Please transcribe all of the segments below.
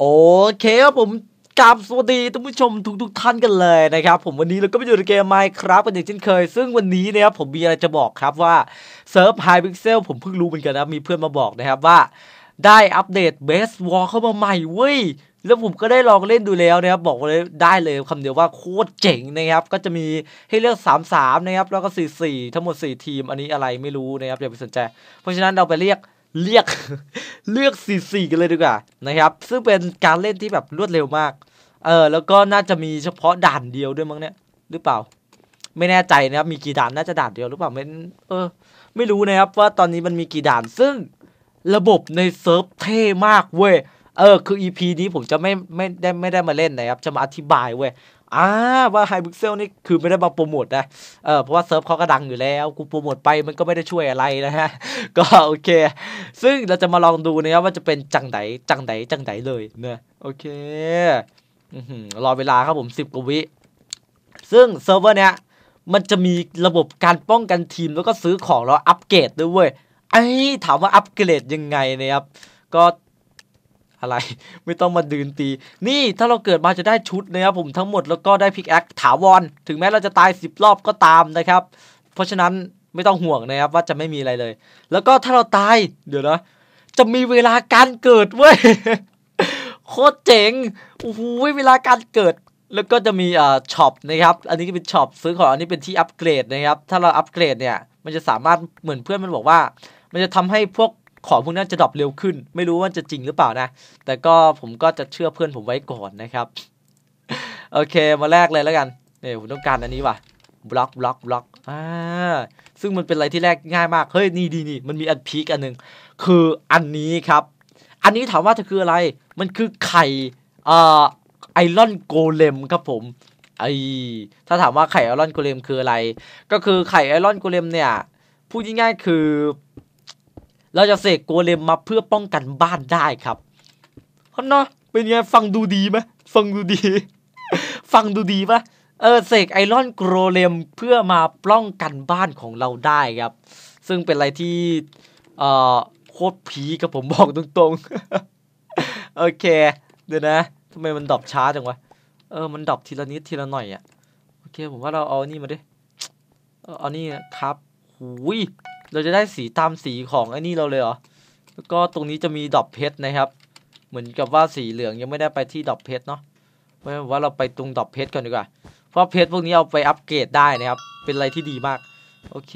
โอเคครับผมกราบสวัสดีท่านผู้ชมทุกทท่านกันเลยนะครับผมวันนี้เราก็ไปอยู่ในเกมไมค์ครับกันอย่างเช่นเคย ซึ่งวันนี้นะครับ ผมมีอะไรจะบอกครับว่าเซิร์ฟไฮพิกเซลผมเพิ่งรู้เหมือนกันนะมีเพื่อนมาบอกนะครับว่าได้อัปเดตเบสวอลเข้ามาใหม่เว้ย แล้วผมก็ได้ลองเล่นดูแล้วนะครับ บอกเลยได้เลยคำเดียวว่า โคตรเจ๋งนะครับก็จะมีให้เลือก3มนะครับแล้วก็4่ทั้งหมด 4 ทีมอันนี้อะไรไม่รู้นะครับอย่าไปสนใจ เพราะฉะนั้นเราไปเรียกเรียกเลือกสี่กันเลยดีกว่า นะครับ ซึ่งเป็นการเล่นที่แบบรวดเร็วมาก เออแล้วก็น่าจะมีเฉพาะด่านเดียวด้วยมั้งเนี่ย หรือเปล่า ไม่แน่ใจนะครับ มีกี่ด่านน่าจะด่านเดียวหรือเปล่าไม่เออ ไม่รู้นะครับว่าตอนนี้มันมีกี่ด่าน ซึ่งระบบในเซิร์ฟเท่มาก เว้ยเออ คือ EP นี้ผมจะไม่ไม่ได้ไม่ได้มาเล่นนะครับ จะมาอธิบายเว้ยอ่าว่าไฮบิกเซลนี่คือไม่ได้มาโปรโมทนะเออเพราะว่าเซิร์ฟเขาก็ดังอยู่แล้วกูโปรโมทไปมันก็ไม่ได้ช่วยอะไรนะฮะ ก็โอเค ซึ่งเราจะมาลองดูนะครับว่าจะเป็นจังไดจังไดจังไดเลยเนะโอเครอเวลาครับผมสิบกววิ ซึ่งเซิร์ฟเวอร์เนี้ยมันจะมีระบบการป้องกันทีมแล้วก็ซื้อของแล้วอัปเกรดด้วยเว้ยไอ้ถามว่าอัปเกรดยังไงนะครับ ก็อะไรไม่ต้องมาดืนตี นี่ถ้าเราเกิดมาจะได้ชุดนะครับผมทั้งหมดแล้วก็ได้พิกแอคถาวร ถึงแม้เราจะตาย 10 รอบก็ตามนะครับ เพราะฉะนั้นไม่ต้องห่วงนะครับว่าจะไม่มีอะไรเลย แล้วก็ถ้าเราตายเดี๋ยวนะ จะมีเวลาการเกิดเว้ยโคตรเจ๋งโอ้โหเวลาการเกิด แล้วก็จะมีอ่าช็อปนะครับ อันนี้ก็เป็นช็อปซื้อของ อันนี้เป็นที่อัปเกรดนะครับ ถ้าเราอัปเกรดเนี่ย มันจะสามารถเหมือนเพื่อนมันบอกว่า มันจะทำให้พวกของพวกนั้นจะดรอปเร็วขึ้นไม่รู้ว่าจะจริงหรือเปล่านะ แต่ก็ผมก็จะเชื่อเพื่อนผมไว้ก่อนนะครับ โอเค มาแรกเลยแล้วกันเนี่ยผมต้องการอันนี้ว่ะบล็อกบล็อกบล็อกอ่าซึ่งมันเป็นอะไรที่แรกง่ายมากเฮ้ยนี่ดีนี่มันมีอันพีกอันหนึ่งคืออันนี้ครับ อันนี้ถามว่าจะคืออะไร มันคือไข่อ่าไอรอนโกเลมครับผมไอถ้าถามว่าไข่ไอรอนโกเลมคืออะไร ก็คือไข่ไอรอนโกเลมเนี่ยพูดง่ายๆ คือเราจะ เสกโกเลมมาเพื่อป้องกันบ้านได้ครับเนาะเป็นไง ฟังดูดีไหมฟังดูดี ฟังดูดีปะเออเสกไอรอนโกเลมเพื่อมาป้องกันบ้านของเราได้ครับ ซึ่งเป็นอะไรที่ เอ่อโคตรผีกับผมบอกตรงๆ โอเค เดี๋ยวนะ ทำไมมันดรอปช้าจังวะ เออมันดรอปทีละนิดทีละหน่อยอะ่ะ โอเค ผมว่าเราเอานี่มาดิ เอานี่ครับ หุยเราจะได้สีตามสีของไอ้นี่เราเลยเหรอแล้วก็ตรงนี้จะมีดอกเพชรนะครับ เหมือนกับว่าสีเหลืองยังไม่ได้ไปที่ดอกเพชรเนาะเพราะ ว่าเราไปตรงดอกเพชรก่อนดีกว่า เพราะเพชรพวกนี้เอาไปอัปเกรดได้นะครับ เป็นอะไรที่ดีมาก โอเค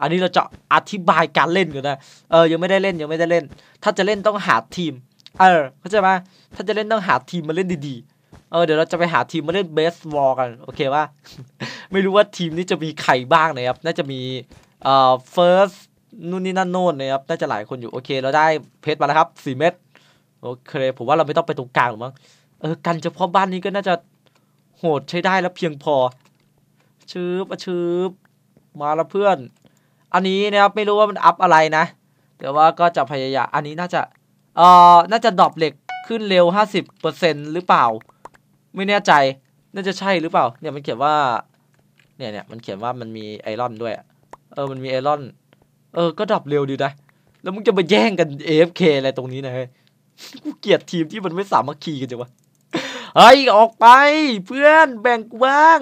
อันนี้เราจะอธิบายการเล่นกันนะเออ ยังไม่ได้เล่นยังไม่ได้เล่น ถ้าจะเล่นต้องหาทีม เออ เข้าใจไหมถ้าจะเล่นต้องหาทีมมาเล่นดีๆ เออ เดี๋ยวเราจะไปหาทีมมาเล่นเบสบอลกัน โอเคปะไม่รู้ว่าทีมนี้จะมีใครบ้างนะครับ น่าจะมีเอ่อ first นู่นนี่นั่นโน่นนะครับน่าจะหลายคนอยู่โอเค เราได้เพชรมาแล้วครับสี่เม็ดโอเค ผมว่าเราไม่ต้องไปตรงกลางหรอกมั้งเออกันเฉพาะบ้านนี้ก็น่าจะโหดใช้ได้แล้วเพียงพอชืบชืบมาแล้วเพื่อน อันนี้นะครับไม่รู้ว่ามันอัพอะไรนะ แต่ว่าก็จะพยายามอันนี้น่าจะเอ่อน่าจะดรอปเหล็กขึ้นเร็ว50%หรือเปล่า ไม่แน่ใจ น่าจะใช่หรือเปล่าเนี่ยมันเขียนว่า เนี่ยเนี่ยมันเขียนว่ามันมีไอรอนด้วยเออมันมีเอรอน เออ ก็ดับเร็วดีนะ แล้วมึงจะมาแย่งกัน AFK อะไรตรงนี้นะเฮ้ยกูเกลียดทีมที่มันไม่สามัคคีกันจังวะ เฮ้ยออกไปเพื่อนแบ่งกูบ้าง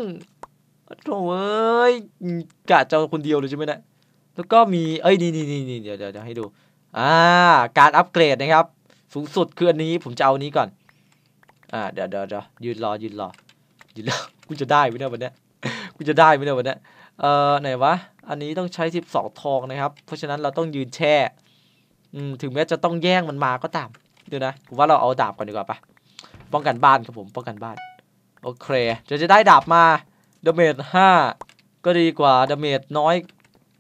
โธ่เอ้ย กะจะคนเดียวเลยใช่ไหมนะแล้วก็มี เอ้ย นี่นี่นี่เดี๋ยวเดี๋ยวให้ดู อ่า การอัปเกรดนะครับ สูงสุดคืออันนี้ผมจะเอานี้ก่อน อ่า เดี๋ยวเดี๋ยวเดี๋ยวยืนรอ ยืนรอ ยืนรอ กูจะได้ไหมเนี่ยวันเนี้ยกูจะได้ไหมเนี่ยวันเนี้ยเอ่อไหนวะ อันนี้ต้องใช้ 12 ทองนะครับ เพราะฉะนั้นเราต้องยืนแช่ถึงแม้จะต้องแย่งมันมาก็ตามดูนะ ผมว่าเราเอาดาบก่อนดีกว่าปะป้องกันบ้านครับผม ป้องกันบ้าน โอเคเดี๋ยวจะได้ดาบมา ดาเมจห้าก็ดีกว่าดาเมจน้อย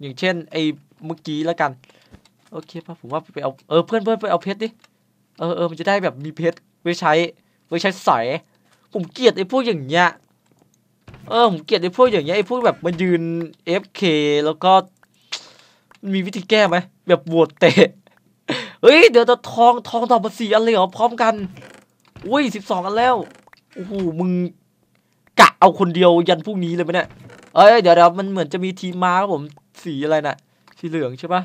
อย่างเช่นไอ้เมื่อกี้แล้วกัน โอเคป่ะผมว่าไปเอา เออเพื่อนเพื่อนไปเอาเพชรดิ เออเออมันจะได้แบบมีเพชรไว้ใช้ไว้ใช้ใส่ผมเกลียดไอ้พวกอย่างเงี้ยเออผมเกลียดไอ้พวกอย่างเงี้ยไอ้พวก แบบมายืน FK แล้วก็ มีวิธีแก้ไหมแบบบวชเตะ เฮ้ย เดี๋ยวจะทองทองตองมาสี่อันเลยเหรอพร้อมกันอุ้ยสิบสองอันแล้ว โอ้โห มึง กะเอาคนเดียวยันพรุ่งนี้เลยไหมเนี่ย เอ้ยเดี๋ยวเดี๋ยวมันเหมือน จะมีทีมมาครับผมสีอะไรนะ่ะสีเหลืองใช่ปะ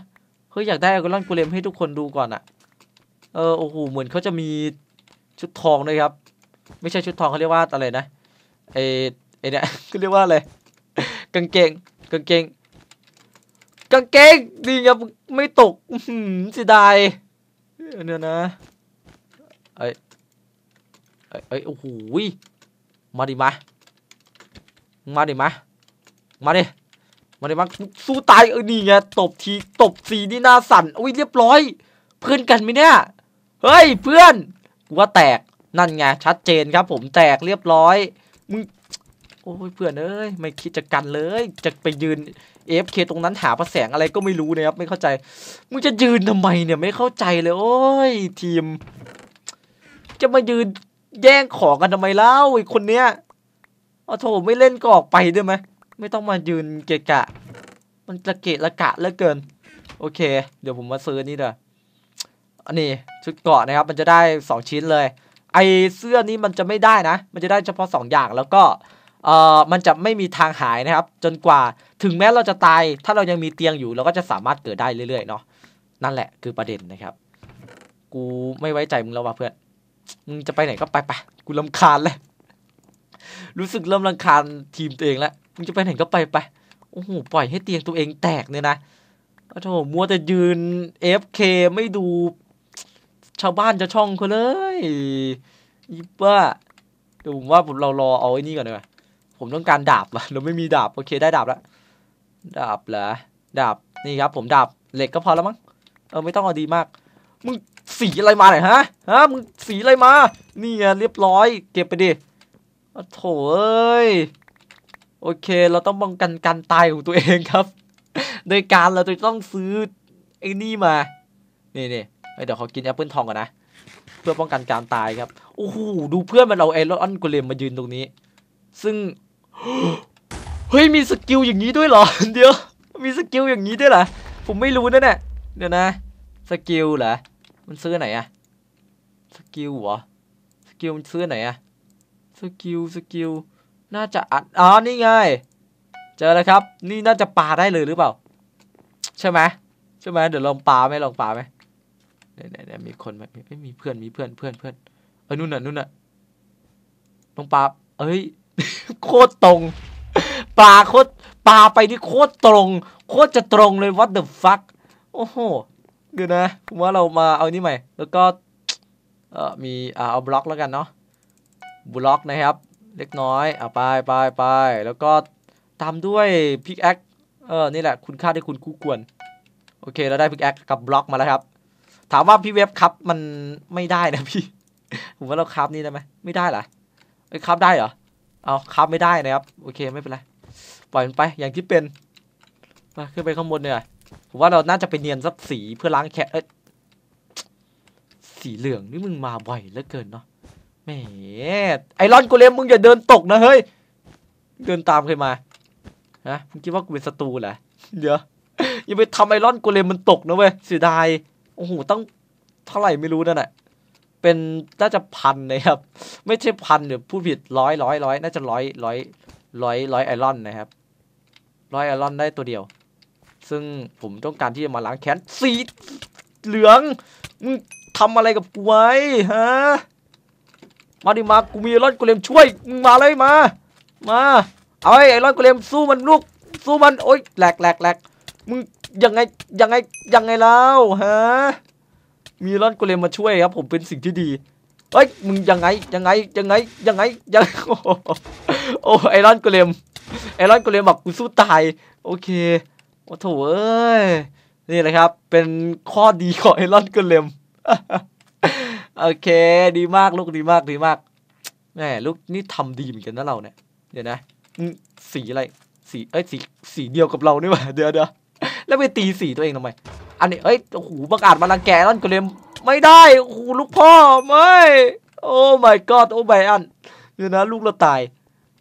เฮ้ย อยากได้ก็ลั่นกุเลมให้ทุกคนดูก่อนอะเออโอ้โหเหมือนเขาจะมีชุดทองด้วยครับ ไม่ใช่ชุดทองเขาเรียกว่าอะไรนะเอไอเนี่ยก็เรียกว่าอะไร กางเกง กางเกง กางเกงดีครับไม่ตกเสียดาย เนี่ยนะไอ้ไอ้ไอ้โอ้โหมาดิมามาดิมามาดิมาดิมาสู้ตายเออนี่ไง ตบที ตบสีนี่หน้าสั่น อุ้ย เรียบร้อย เพื่อนกันไหมเนี่ย เฮ้ย เพื่อนกูว่าแตก นั่นไง ชัดเจนครับผมแตกเรียบร้อยมึงโอ้ยเพื่อนเอ้ยไม่คิดจะกันเลยจะไปยืนเอฟเคตรงนั้นหาประแสงอะไรก็ไม่รู้นะครับไม่เข้าใจมึงจะยืนทำไมเนี่ยไม่เข้าใจเลยโอ้ย ทีม จะมายืนแย่งของกันทำไมเล่าไอ้คนเนี้ยเอาโถไม่เล่นก็ออกไปได้ไหมไม่ต้องมายืนเกะกะ มันจะเกะละกะเหลือเกิน โอเค เดี๋ยวผมมาซื้อนี่เด้ออันนี้ชุดเกาะนะครับมันจะได้ 2 ชิ้นเลย ไอเสื้อนี้มันจะไม่ได้นะ มันจะได้เฉพาะ2อย่างแล้วก็เอ่อมันจะไม่มีทางหายนะครับ จนกว่าถึงแม้เราจะตาย ถ้าเรายังมีเตียงอยู่ เราก็จะสามารถเกิดได้ เรื่อยๆเนาะนั่นแหละ คือประเด็นนะครับ กูไม่ไว้ใจมึงแล้วว่ะเพื่อนมึงจะไปไหนก็ไปไปกูลำคาญเลยรู้สึกเริ่มลำคาญทีมตัวเองแล้วมึงจะไปไหนก็ไปไปโอ้โหปล่อยให้เตียงตัวเองแตกเนี่ยนะโอ้โหมัวแต่ยืน FK ไม่ดู ชาวบ้านจะช่องเขาเลยยีบ้าเดี๋ยวผมว่าเรารอเอาไอ้นี่ก่อนดีกว่าผมต้องการดาบวะเราไม่มีดาบโอเคได้ดาบแล้วดาบเหรอดาบนี่ครับ ผมดาบเหล็กก็พอแล้วมั้งเออไม่ต้องเอาดีมาก มึงสีอะไรมาหน่อยฮะฮะมึงสีอะไรมา นี่ไงเรียบร้อย เก็บไปดิโถเอ้ยโอเคเราต้องป้องกันการตายของตัวเองครับ โดยการเราจะต้องซื้อไอ้นี่มานี่นี่เดี๋ยวเขากินแอปเปิลทองก่อนนะเพื่อป้องกันการตายครับโอ้โหดูเพื่อนมันเอาไอรอนกเลมมายืนตรงนี้ ซึ่งเฮ้ยมีสกิลอย่างนี้ด้วยเหรอเดี๋ยว มีสกิลอย่างนี้ด้วยเหรอผมไม่รู้นะเนี่ยเดี๋ยวนะสกิลเหรอมันซื้อไหนอะสกิลเหรอสกิลมันซื้อไหนอะสกิลสกิลน่าจะอัดอ๋อนี่ไงเจอแล้วครับ นี่น่าจะปาได้เลยหรือเปล่า ใช่ไหมใช่ไหมเดี๋ยวลองปาไหมลองปาไหมเนี่ยเนี่ยมีคนไหมมีเพื่อนมีเพื่อนเพื่อนเพื่อนเอ้ยนู่นน่ะนู่นน่ะลองปาเอ้ยโคตรตรงปลาโคตรปลาไปที่โคตรตรงโคตรจะตรงเลย what the fuck โอ้โหเดี๋ยวนะ ผมว่าเรามาเอานี่ใหม่ แล้วก็เออมีอ่าเอาบล็อกแล้วกันเนาะบล็อกนะครับ เล็กน้อยอ่าไปไปไปแล้วก็ตามด้วยพิกแอคเออนี่แหละ คุณค่าที่คุณคู่ควรโอเคเราได้พิกแอคกับบล็อกมาแล้วครับ ถามว่าพี่เว็บครับมันไม่ได้นะพี่ ผมว่าเราครับนี่ได้ไหมไม่ได้เหรอไอ้ครับได้เหรอเอาคับไม่ได้นะครับ โอเคไม่เป็นไร ปล่อยมันไป อย่างที่เป็น มาขึ้นไปข้างบนเนี่ยผมว่าเราน่าจะไปเนียนสักสีเพื่อล้างแคะเอ้ยสีเหลืองนี่มึงมาบ่อยเหลือเกินเนาะแหมไอรอนกูเลมมึงอย่าเดินตกนะเฮ้ย เดินตามใครมาฮะมึงคิดว่ากูเป็นศัตรูเหรอเดี๋ยวอย่าไปทำไอรอนกูเลมมันตกนะเว้ยเสียดายโอ้โหต้องเท่าไหร่ไม่รู้นั่นแหละเป็น น่าจะพันนะครับ ไม่ใช่พันหรือผู้ผิดร้อยร้อยร้อยน่าจะร้อยร้อยร้อยร้อยไอรอนนะครับร้อยไอรอนได้ตัวเดียว ซึ่งผมต้องการที่จะมาล้างแค้นสี เหลืองมึงทำอะไรกับกูไว้ฮะมาดิมากูมีไอรอนกูเลมช่วยมึงมาเลยมา มา เอาไอ้รนกูเลมสู้มันลูกสู้มันโอ๊ยแหลกแหลกแหลกมึงยังไงยังไงยังไงแล้วฮะมีรอนกุเลมมาช่วยครับ ผมเป็นสิ่งที่ดีเฮ้ยมึงยังไงยังไงยังไงยังไงยังโอ้ไอรอนกุเลม ไอรอนกุเลมบอกกูสู้ตาย โอเคโอ้โถเอ้ย นี่แหละครับ เป็นข้อดีของไอรอนกุเลมโอเคดีมากลูก ดีมากดีมากแหมลูกนี่ทำดีเหมือนกันนะเราเนี่ย เดี๋ยวนะ สีอะไรสีเอ้ยสีสีเดียวกับเรานี่หว่าเดี๋ยวเดี๋ยวแล้วไปตีสีตัวเองทำไมอันนี้เอ้ย โอ้โหประกาศมาลังแกนั่นก็เลยไม่ได้ โอ้โหลูกพ่อ ไม่ โอ้ my god โอ้ไบอันเดี๋ยวนะลูกเราตาย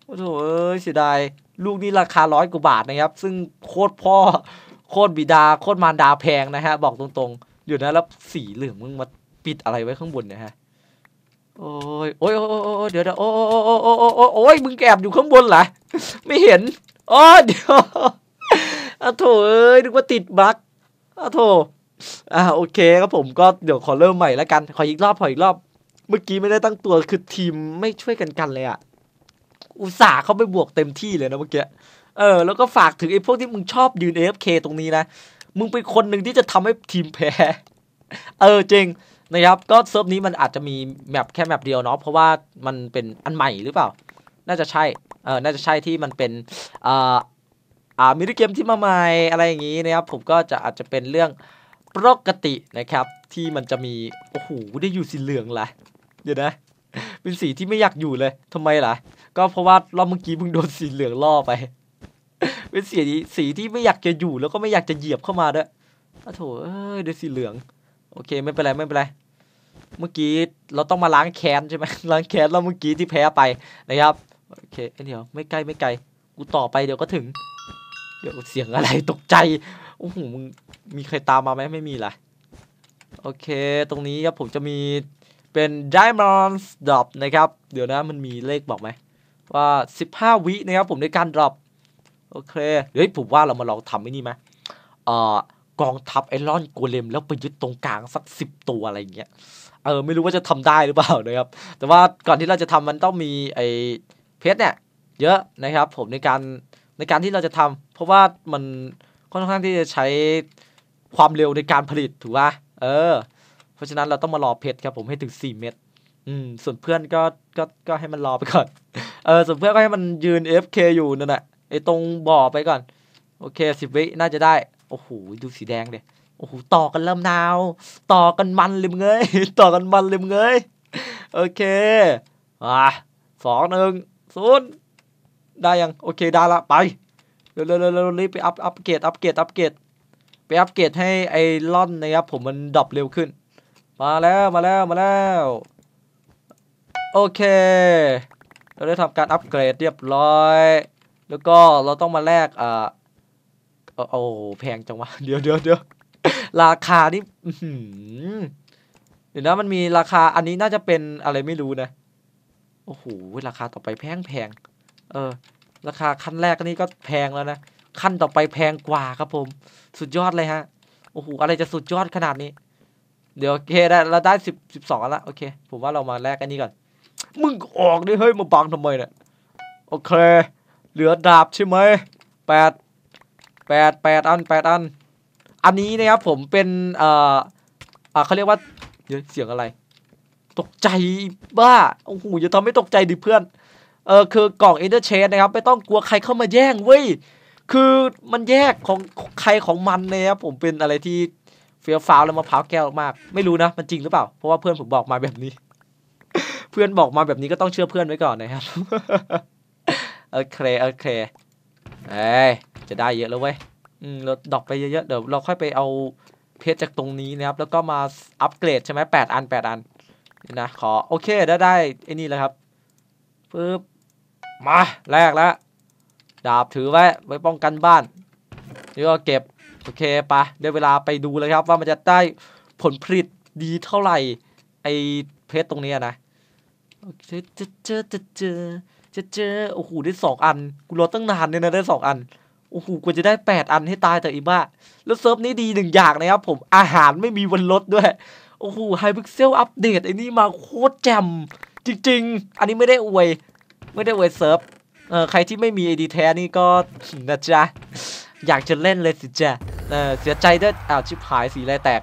โอ้โหเสียดาย ลูกนี่ราคาร้อยกว่าบาทนะครับ ซึ่งโคตรพ่อ โคตรบิดา โคตรมารดาแพงนะฮะ บอกตรงๆ เดี๋ยวนะแล้วสีเหลืองมึงมาปิดอะไรไว้ข้างบนเนี่ยฮะ โอ้ยโอ้ยโอ้ยเดี๋ยวนะโอ้ยโอ้ยโอ้ยโอ้ยโอ้ยมึงแอบอยู่ข้างบนเหรอไม่เห็นอ๋อเดี๋ยวอโถเอ้ยนึกว่าติดบั๊กอาโถอ่าโอเคครับผมก็เดี๋ยวขอเริ่มใหม่แล้วกัน ขออีกรอบ ขออีกรอบเมื่อกี้ไม่ได้ตั้งตัวคือทีมไม่ช่วยกันกันเลยอะอุตส่าห์เขาไปบวกเต็มที่เลยนะเมื่อกี้ เออ แล้วก็ฝากถึงไอ้พวกที่มึงชอบยืน AFK ตรงนี้นะ มึงเป็นคนหนึ่งที่จะทำให้ทีมแพ้ เออจริงนะครับ ก็เซิร์ฟนี้มันอาจจะมีแมปแค่แมปเดียวเนาะเพราะว่ามันเป็นอันใหม่หรือเปล่า น่าจะใช่เออน่าจะใช่ที่มันเป็นอ่าอ่ามินเกมที่มาใหม่อะไรอย่างนี้นะครับผมก็จะอาจจะเป็นเรื่องปกตินะครับ ที่มันจะมี โอ้โหได้อยู่สีเหลืองละเดี๋ยวนะ เป็นสีที่ไม่อยากอยู่เลย ทำไมล่ะก็เพราะว่ารอบเมื่อกี้เพิ่งโดนสีเหลืองล่อไป เป็นสีสีที่ไม่อยากจะอยู่ แล้วก็ไม่อยากจะเหยียบเข้ามาด้วยโอ้โถเอ้ยดี๋ยวสีเหลือง โอเคไม่เป็นไรไม่เป็นไรเมื่อกี้เราต้องมาล้างแค้นใช่ไหมล้างแค้นเราเมื่อกี้ที่แพ้ไปนะครับ โอเคเดี๋ยวไม่ไกลไม่ไกล กูต่อไปเดี๋ยวก็ถึงดี๋ยวเสียงอะไรตกใจ โอ้โห มึงมีใครตามมาไหม ไม่มีละ โอเค ตรงนี้ครับผมจะมีเป็น Diamond Drop นะครับ เดี๋ยวนะ มันมีเลขบอกไหม ว่า 15 วินะครับผมในการ drop โอเค เฮ้ย ผมว่าเรามาลองทำไอ้นี่ไหมเอ่อกองทัพไอรอนกัวเลมแล้วไปยึดตรงกลางสัก 10 ตัวอะไรอย่างเงี้ย เออ ไม่รู้ว่าจะทำได้หรือเปล่านะครับ แต่ว่าก่อนที่เราจะทำมันต้องมีไอเพชรเนี่ย เยอะนะครับผมในการในการที่เราจะทำ เพราะว่ามันค่อนข้างที่จะใช้ความเร็วในการผลิตถูกป่ะเออ เพราะฉะนั้นเราต้องมารอเพชรครับผมให้ถึงสี่เม็ดอืมส่วนเพื่อนก็ก็ก็ให้มันรอไปก่อน เออ ส่วนเพื่อนก็ให้มันยืน FK อยู่นั่นแหละไอ้ตรงบ่อไปก่อน โอเคสิบวิน่าจะได้โอ้โหดูสีแดงเลยโอ้โหต่อกันเริ่มนาว ต่อกันมันเลยมึงเอ้ย ต่อกันมันเลยมึงเอ้ยโอเคอ่ะสองหนึ่งศูนย์ได้ยังโอเคได้ละไปเร็วเร็วเรรีบไปอัพอัพเกรดอัพเกรดอัพเกรดไปอัพเกรดให้ไอรอนนะครับผมมันดับเร็วขึ้น มาแล้วมาแล้วมาแล้วโอเคเราได้ทำการอัพเกรดเรียบร้อย แล้วก็เราต้องมาแลกอ่าโอ้แพงจังวะเดี๋ยวเดี๋ยวเดี๋ยวราคานี่เดี๋ยวนะมันมีราคาอันนี้น่าจะเป็นอะไรไม่รู้นะ โอ้โหราคาต่อไปแพงแพงเออราคาขั้นแรกนี่ก็แพงแล้วนะขั้นต่อไปแพงกว่าครับผม สุดยอดเลยฮะ โอ้โหอะไรจะสุดยอดขนาดนี้เดี๋ยวโอเคได้เราได้สิบสิบสองละโอเค ผมว่าเรามาแลกอันนี้ก่อนมึงออกดิเฮ้ยมาบังทำไมเนี่ยโอเค เหลือดาบใช่ไหมแปดแปดแปดอันแปดอันอันนี้นะครับผมเป็นเอ่ออ่าเขาเรียกว่าเสียงอะไร ตกใจบ้าโอ้โหอย่าทำให้ตกใจดิเพื่อนเออคือกล่องอินเตอร์เชนนะครับไม่ต้องกลัวใครเข้ามาแย่งเว้ยคือมันแยกของใครของมันเลยครับผมเป็นอะไรที่เฟี้ยวฟ้าวแล้วมาพราวแก้วมากไม่รู้นะ มันจริงหรือเปล่า เพราะว่าเพื่อนผมบอกมาแบบนี้ เพื่อนบอกมาแบบนี้ก็ต้องเชื่อเพื่อนไว้ก่อนนะครับ โอเค โอเคเอ้จะได้เยอะแล้วเว้ยอืมเราดอกไปเยอะๆเดี๋ยวเราค่อยไปเอาเพชรจากตรงนี้นะครับแล้วก็มาอัปเกรดใช่ไหมแปดอันแปดอันนะขอโอเคได้ได้ไอ้นี่แล้วครับปึ๊บมาแรกแล้วดาบถือไว้ไว้ป้องกันบ้านนี่ก็เก็บโอเคปะได้เวลาไปดูเลยครับว่ามันจะได้ผลผลิตดีเท่าไหร่ ไอเพชรตรงนี้นะจเจอเจอเจอเจอจอเจอโอ้โหได้สองอันกูรอตั้งนานเนี่ยนะได้สองอันโอ้โหกูจะได้แปดอันให้ตายแต่อีบ้าแล้วเซิร์ฟนี้ดีหนึ่งอย่างนะครับผมอาหารไม่มีวันลดด้วยโอ้โหไฮพิกเซลอัปเดตไอ้นี่มาโคตรแจ่มจริงๆ อันนี้ไม่ได้อวยไม่ได้เวทเซิร์ฟ เออใครที่ไม่มีไอดีแท้นี่ก็นะจ๊ะ อยากจะเล่นเลยสิจ๊ะ เออ เสียใจด้วย อ้าว ชิบหายสีแลแตก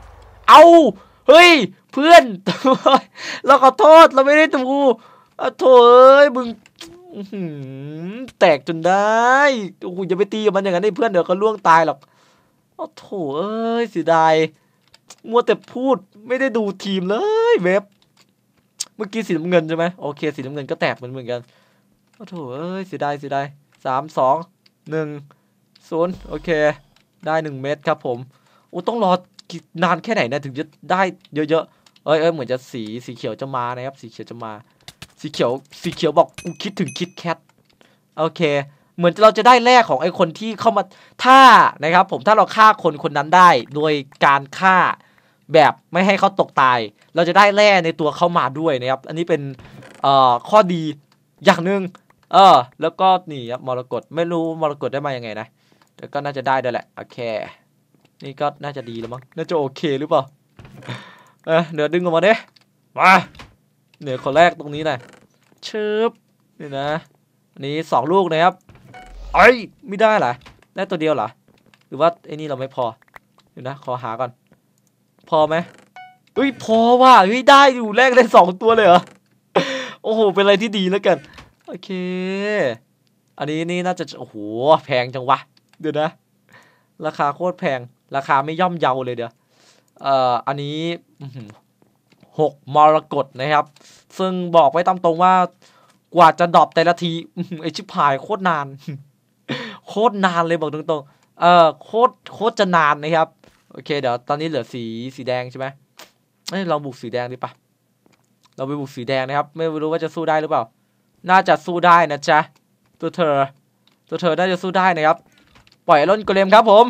เอาเฮ้ย เพื่อน เราขอโทษ เราไม่ได้ตูอูโถเอ้ย มึง แตกจนได้ โอ้โหอย่าไปตีกับมันอย่างนั้นไห้เพื่อนเดี๋ยวก็ล่วงตายหรอกอะโถเอ้ยเสียดาย มัวแต่พูด ไม่ได้ดูทีมเลยเว็บเมื่อกี้สีน้ำเงินใช่ไหมโอเค สีน้ำเงินก็แตกเหมือนเหมือนกันโอ้โห เอ้ยเสียดายเสียดายสาม สอง หนึ่งศูนย์โอเค ได้หนึ่งเม็ดครับผมโอ้ต้องรอ นานแค่ไหนนะถึงจะได้เยอะๆเอ้ยเอ้ยเหมือนจะสี สีเขียวจะมานะครับ สีเขียวจะมา สีเขียว สีเขียวบอกกูคิดถึงคิดแคท โอเค เหมือนเราจะได้แรกของไอคนที่เข้ามา ถ้า นะครับ ผม ถ้าเราฆ่าคนคนนั้นได้ โดยการฆ่า แบบไม่ให้เขาตกตาย เราจะได้แร่ในตัวเข้ามาด้วยนะครับ อันนี้เป็นข้อดี อย่างหนึ่งเออแล้วก็นี่ครับมรกตไม่รู้มรกตได้มายังไงนะแต่ก็น่าจะได้ด้วยแหละโอเคนี่ก็น่าจะดีแล้วมั้งน่าจะโอเคหรือเปล่าเออเดี๋ยวดึงออกมาเด้มาเหนือคนแรกตรงนี้นะชึบนี่นะนี่สองลูกนะครับไอ้ไม่ได้เหรอได้ตัวเดียวเหรอหรือว่าไอ้นี่เราไม่พอเดี๋ยวนะขอหาก่อนพอไหมเฮ้ยพอว่ะเฮ้ยได้อยู่แรกได้สองตัวเลยเหรอโอ้โหเป็นอะไรที่ดีแล้วกันโอเค อันนี้นี่น่าจะโอ้โห แพงจังวะเดี๋ยวนะ ราคาโคตรแพงราคาไม่ย่อมเยาเลยเดี๋ยวเอ่อ อันนี้หกมรกตนะครับ ซึ่งบอกไว้ตามตรงว่ากว่าจะดอบแต่ละทีไอชิบหายโคตรนาน โคตรนานเลยบอกตรงๆ เออโคตรโคตรจะนานนะครับ โอเค เดี๋ยวตอนนี้เหลือสีสีแดงใช่ไหมเอ้ยลองบุกสีแดงดีปะเราไปบุกสีแดงนะครับ ไม่รู้ว่าจะสู้ได้หรือเปล่าน่าจะสู้ได้นะจ๊ะตัวเธอตัวเธอน่าจะสู้ได้นะครับปล่อยล้นกเลมครับ ผม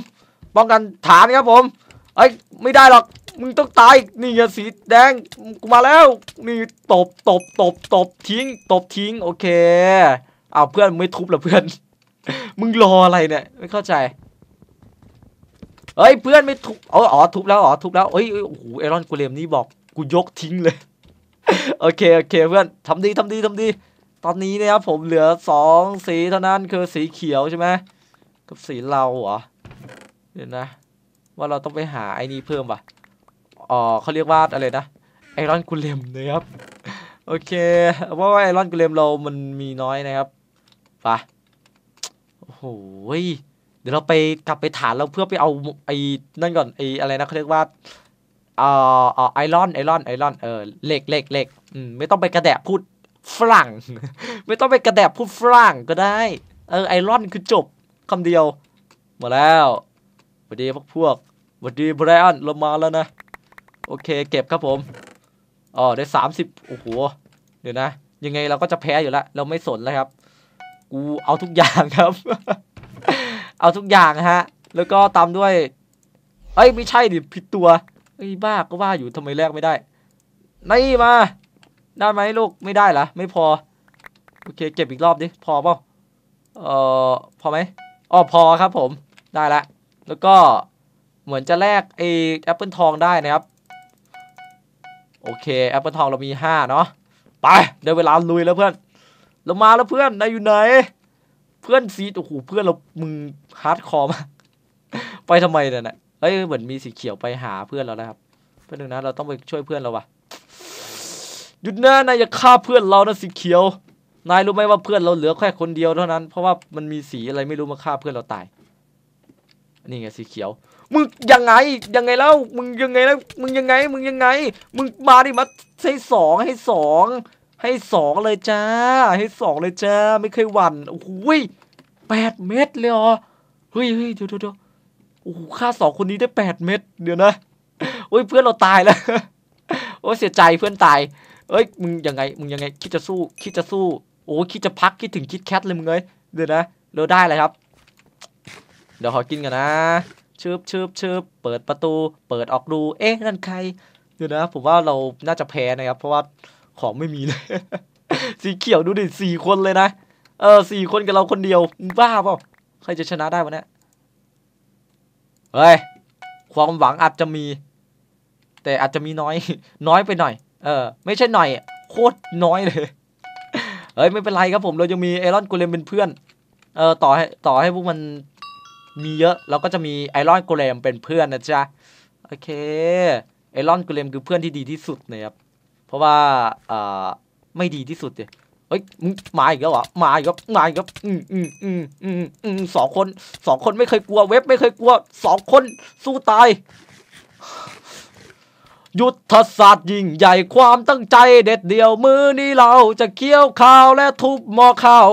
ป้องกันฐานครับ ผมไอ้ไม่ได้หรอกมึงต้องตายนี่เงสีแดงกูมาแล้วนี่ตบตบตบตบทิ้ง ตบทิ้ง โอเคเอาเพื่อนไม่ทุบหรอเพื่อน มึงรออะไรเนี่ยไม่เข้าใจเฮ้ยเพื่อนไม่ทุบอ๋อทุบแล้วอ๋อทุบแล้วเฮ้ยโอ้โหเอรอนกูเลมนี่บอกกูยกทิ้งเลยโอเคโอเค เพื่อนทำดีทำดีทำดีตอนนี้นะครับผมเหลือสอง สีเท่านั้นคือสีเขียวใช่ไหมกับสีเราเหรอเดี๋ยวนะ ว่าเราต้องไปหาไอ้นี้เพิ่มป่ะอ๋อเขาเรียกว่า อะไรนะไอรอนกุเลมนะครับ โอเคเพราะว่าไอรอนกุเลมเรามันมีน้อยนะครับปะโอ้โหเดี๋ยวเราไปกลับไปฐานเราเพื่อไปเอาไอ้นั่นก่อนไอ้อะไรนะเขาเรียกว่าเอ่อไอรอนไอรอนไอรอน เออเหล็กเหล็กเหล็กอืมไม่ต้องไปกระแดะพูดฝรั่ง ไม่ต้องไปกระแดบพูดฝรั่งก็ได้ เออไอรอนคือจบ คำเดียวมาแล้วสวัสดีพวกพวกสวัสดีบรนด์เรามาแล้วนะ โอเค เก็บครับผมอ๋อได้สามสิบโอ้โห เดี๋ยวนะ ยังไงเราก็จะแพ้อยู่แล้ว เราไม่สนแล้วครับกูเอาทุกอย่างครับ เอาทุกอย่างฮะ แล้วก็ตามด้วยเอ้ย ไม่ใช่ดิผิดตัวไอ้บ้าก็ว่าอยู่ทำไมแลกไม่ได้นี่มาได้ไหมลูกไม่ได้เหรอไม่พอโอเค เก็บอีกรอบดิพอเปล่าเอ่อพอไหมอ๋อพอครับผมได้ละ แล้วก็เหมือนจะแลกไอแอปเปิลทองได้นะครับ โอเคแอปเปิลทองเรามีห้าเนาะไปเดี๋ยวเวลาลุยแล้วเพื่อนเรามาแล้วเพื่อนนายอยู่ไหน เพื่อนซีโอ้โหเพื่อนเรามึงฮาร์ดคอร์มากไปทำไมเนี่ยนเฮ้ยเหมือนมีสีเขียวไปหาเพื่อนเราแล้วครับเพื่อนหนึ่งนะเราต้องไปช่วยเพื่อนเราวะหยุดนะนายอย่าฆ่าเพื่อนเรานะสีเขียว นายรู้ไหมว่าเพื่อนเราเหลือแค่คนเดียวเท่านั้น เพราะว่ามันมีสีอะไรไม่รู้มาฆ่าเพื่อนเราตายนี่ไงสีเขียวมึงยังไงยังไงแล้วมึงยังไงแล้วมึงยังไง มึงยังไง มึงมาดิมาให้สองให้สองให้สองเลยจ้าให้สองเลยจ้าไม่เคยหวั่นโอ้ยแปดเม็ดเลยเหรอเฮ้ยเฮ้ยเดี๋ยวเดี๋ยวโอ้ค่าสองคนนี้ได้แปดเม็ดเดี๋ยวนะโอ้ยเพื่อนเราตายแล้วโอ้เสียใจเพื่อนตายเอ้ย มึงยังไง มึงยังไง คิดจะสู้ คิดจะสู้ โอ้คิดจะพัก คิดถึง คิดแคทเลยมึงเลยเดี๋ยวนะ เราได้เลยครับ เดี๋ยวขอกินกันนะชืบชืบชืบเปิดประตู เปิดออกดู เอ๊ะ นั่นใคร เดี๋ยวนะ ผมว่าเรา น่าจะแพ้นะครับ เพราะว่า ของไม่มีเลย สีเขียวดูดิสี่คนเลยนะ เออ สี่คนกับเราคนเดียวบ้าเปล่าใครจะชนะได้วะเนี่ย เฮ้ย ความหวังอาจจะมี แต่อาจจะมีน้อย น้อยไปหน่อยเออ ไม่ใช่หน่อยโคตรน้อยเลยเอ้ยไม่เป็นไรครับผมเรายังมีไอรอนโกเลมเป็นเพื่อนเออต่อให้ ต่อให้พวกมันมีเยอะเราก็จะมีไอรอนโกเลมเป็นเพื่อนนะจ๊ะโอเค ไอรอนโกเลมคือเพื่อนที่ดีที่สุดนะครับเพราะว่าอ่าไม่ดีที่สุดเลยเฮ้ยมาอีกแล้วหรอมาอีกแล้วมาอีกแล้วอืมอืมอืมอืมอืมสองคนสองคนไม่เคยกลัวเว็บไม่เคยกลัวสองคนสู้ตายยุทธศาสตร์ยิ่งใหญ่ความตั้งใจเด็ดเดียว มือนี้เราจะเคี่ยวข้าวและทุบหม้อข้าว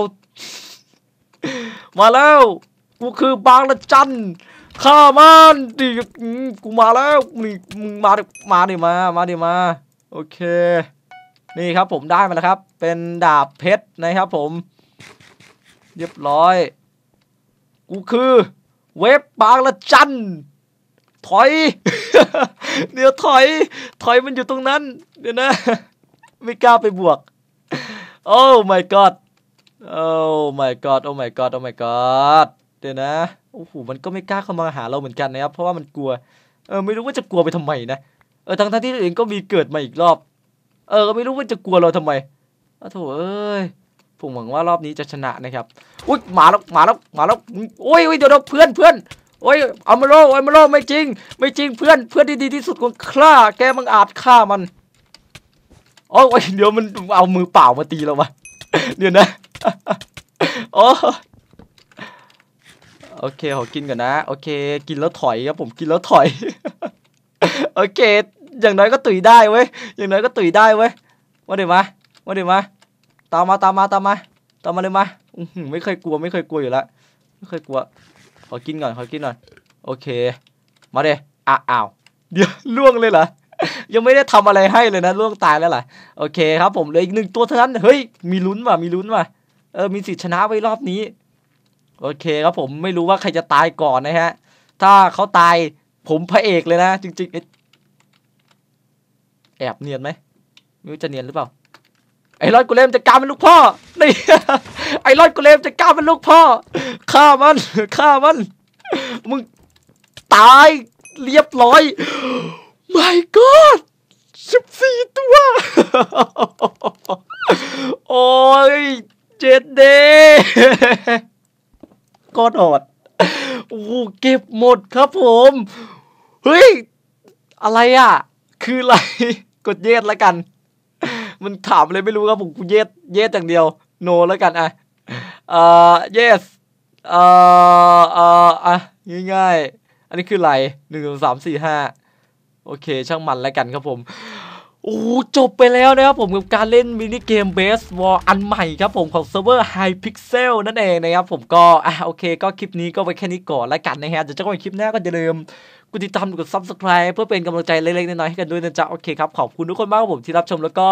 มาแล้ว กูคือบางละจันข้ามันดิกูมาแล้วนี่มึงมาดิมาดิมา มาดิมา โอเคนี่ครับผมได้มาแล้วครับ เป็นดาบเพชร นะครับผมเรียบร้อย กูคือเว็บบางละจันถอยเดี๋ยวถอย ถอยมันอยู่ตรงนั้น เดี๋ยวนะ ไม่กล้าไปบวก โอ้ my god โอ้ my god โอ้ my god โอ้ my god เดี๋ยวนะ โอ้โห มันก็ไม่กล้าเข้ามาหาเราเหมือนกันนะครับ เพราะว่ามันกลัว เออ ไม่รู้ว่าจะกลัวไปทำไมนะ เออทั้งที่ตัวเองก็มีเกิดมาอีกรอบ เออ ก็ไม่รู้ว่าจะกลัวเราทำไมโอ้โถเอ้ยผมหวังว่ารอบนี้จะชนะนะครับ อุ้ยหมาแล้วหมาแล้วหมาแล้วโอ้ยโอ้ยเดี๋ยวเพื่อนเพื่อนโอ้ยอามาโลอามาโลไม่จริง ไม่จริง เพื่อน เพื่อนที่ดีที่สุดของข้าแกมังอาจฆ่ามันโอ้ยเดี๋ยวมันเอามือเปล่ามาตีเราวะเดี๋ยวนะโอ้โอเคขอกินก่อนนะ โอเค กินแล้วถอยครับผมกินแล้วถอย โอเค อย่างน้อยก็ตุยได้เว้ย อย่างน้อยก็ตุยได้เว้ย มาเดี๋ยวมามาเดี๋ยวมา ตามมาตามมาตามมาตามมาเลยมาไม่เคยกลัว ไม่เคยกลัวอยู่แล้วไม่เคยกลัวขอกินก่อนขอกินก่อน โอเค มาเด้อ้าวอ้าวเดี๋ยวล่วงเลยเหรอยังไม่ได้ทำอะไรให้เลยนะล่วงตายแล้วเหรอโอเคครับผมเลยอีกหนึ่งตัวเท่านั้นเฮ้ยมีลุ้นว่ะมีลุ้นว่ะเออมีสิทธิ์ชนะไว้รอบนี้โอเค ครับผมไม่รู้ว่าใครจะตายก่อนนะฮะถ้าเขาตายผมพระเอกเลยนะจริงๆ แอบเนียนไหมไม่รู้จะเนียนหรือเปล่าไอ้รอดกูเล่มจะกลายเป็นลูกพ่อนี่ไอรอนกูเลมจะกล้าเป็นลูกพ่อฆ่ามันฆ่ามันมึงตายเรียบร้อย my god สิบสี่ตัวโอ้ยเจ็ดเดก็อดโอ้เก็บหมดครับผมเฮ้ยอะไรอ่ะ คืออะไร กดเย็ดแล้วกัน มันถามเลยไม่รู้ครับผมกูเย็ด เย็ดอย่างเดียว โนแล้วกันอ่ะเออ yes เอ่อ เอออ่ะง่ายๆอันนี้คืออะไรหนึ่งสองสามสี่ห้าโอเคช่างมันแล้วกันครับผม โอ้จบไปแล้วนะครับผม กับการเล่นมินิเกมเบสวอลอันใหม่ครับผมของเซิร์ฟเวอร์ไฮพิกเซลนั่นเองนะครับผมก็อ่ะโอเค ก็คลิปนี้ก็ไปแค่นี้ก่อนแล้วกันนะฮะเดี๋ยวจะไปคลิปหน้าก็จะเรลืมกดติดตามกดซับสไคร b ์เพื่อเป็นกำลังใจเล็กๆน้อยๆให้กันด้วยนะจ๊ะโอเคครับขอบคุณทุกคนมากครับผมที่รับชมแล้วก็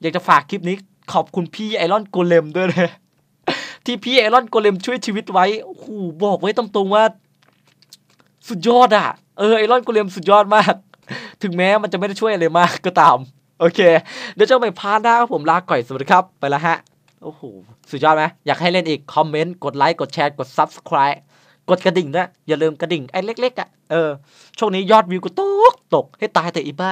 อยากจะฝากคลิปนี้ขอบคุณพี่ไอรอนโกเลมด้วยนะที่พี่เอรอนโกเลมช่วยชีวิตไว้ หูบอกไว้ตรงๆว่า สุดยอดอ่ะ เออ ไอรอนโกเลมสุดยอดมาก ถึงแม้มันจะไม่ได้ช่วยอะไรมากก็ตาม โอเค เดี๋ยวเจาไปพารหน้าครับผมลาก่อย สวัสดีครับไปละฮะ โอ้โหสุดยอดไหมอยากให้เล่นอีก คอมเมนต์ กดไลค์ กดแชร์ กด subscribe กดกระดิ่งนะอย่าลืมกระดิ่งไอ้เล็กๆอ่ะ เออช่วงนี้ยอดวิวก็ตกตก ให้ตายแต่อีบ้า